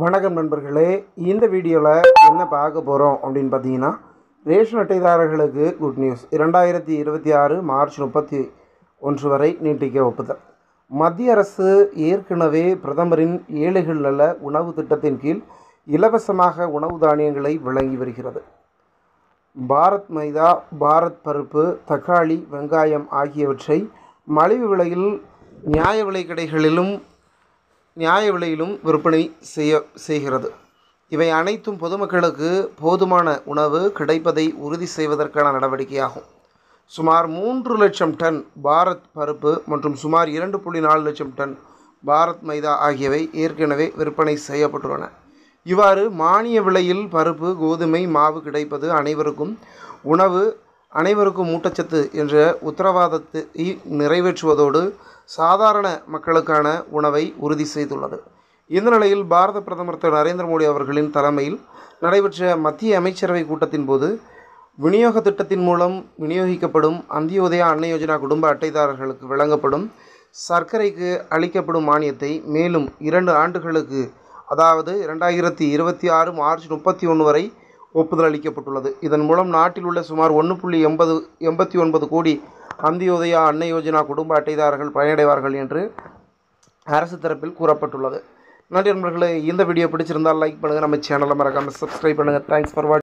வணக்கம் நண்பர்களே இந்த வீடியோவில் என்ன பார்க்க போகிறோம் அப்படின்னு பார்த்தீங்கன்னா ரேஷன் அட்டைதாரர்களுக்கு குட் நியூஸ் இரண்டாயிரத்தி இருபத்தி ஆறு மார்ச் முப்பத்தி ஒன்று வரை நீட்டிக்க ஒப்புதல் மத்திய அரசு ஏற்கனவே பிரதமரின் ஏழைகள் நல உணவு திட்டத்தின் கீழ் இலவசமாக உணவு தானியங்களை வழங்கி வருகிறது பாரத் மைதா பாரத் பருப்பு தக்காளி வெங்காயம் ஆகியவற்றை மலிவு விலையில் நியாய விலை கடைகளிலும் நியாய விலையிலும் விற்பனை செய்ய செய்கிறது இவை அனைத்தும் பொதுமக்களுக்கு போதுமான உணவு கிடைப்பதை உறுதி செய்வதற்கான நடவடிக்கையாகும் சுமார் மூன்று லட்சம் டன் பாரத் பருப்பு மற்றும் சுமார் இரண்டு புள்ளி நாலு லட்சம் டன் பாரத் மைதா ஆகியவை ஏற்கனவே விற்பனை செய்யப்பட்டுள்ளன இவ்வாறு மானிய விலையில் பருப்பு கோதுமை மாவு கிடைப்பது அனைவருக்கும் உணவு அனைவருக்கும் ஊட்டச்சத்து என்ற உத்தரவாதத்தை நிறைவேற்றுவதோடு சாதாரண மக்களுக்கான உணவை உறுதி செய்துள்ளது இந்த நிலையில் பாரத பிரதமர் திரு நரேந்திர மோடி அவர்களின் தலைமையில் நடைபெற்ற மத்திய அமைச்சரவை கூட்டத்தின் போது விநியோக திட்டத்தின் மூலம் விநியோகிக்கப்படும் அந்தியோதயா அன்ன யோஜனா குடும்ப அட்டைதாரர்களுக்கு வழங்கப்படும் சர்க்கரைக்கு அளிக்கப்படும் மானியத்தை மேலும் இரண்டு ஆண்டுகளுக்கு அதாவது இரண்டாயிரத்தி இருபத்தி ஆறு மார்ச் முப்பத்தி ஒன்று வரை ஒப்புதல் அளிக்கப்பட்டுள்ளது இதன் மூலம் நாட்டில் உள்ள சுமார் ஒன்று புள்ளி எண்பது எண்பத்தி ஒன்பது கோடி அந்தியோதயா அன்ன யோஜனா குடும்ப அட்டைதாரர்கள் பயனடைவார்கள் என்று அரசு தரப்பில் கூறப்பட்டுள்ளது நன்றி நண்பர்களே இந்த வீடியோ பிடிச்சிருந்தால் லைக் பண்ணுங்கள் நம்ம சேனலில் மறக்காமல் சப்ஸ்கிரைப் பண்ணுங்கள் தேங்க்ஸ் ஃபார் வாட்ச்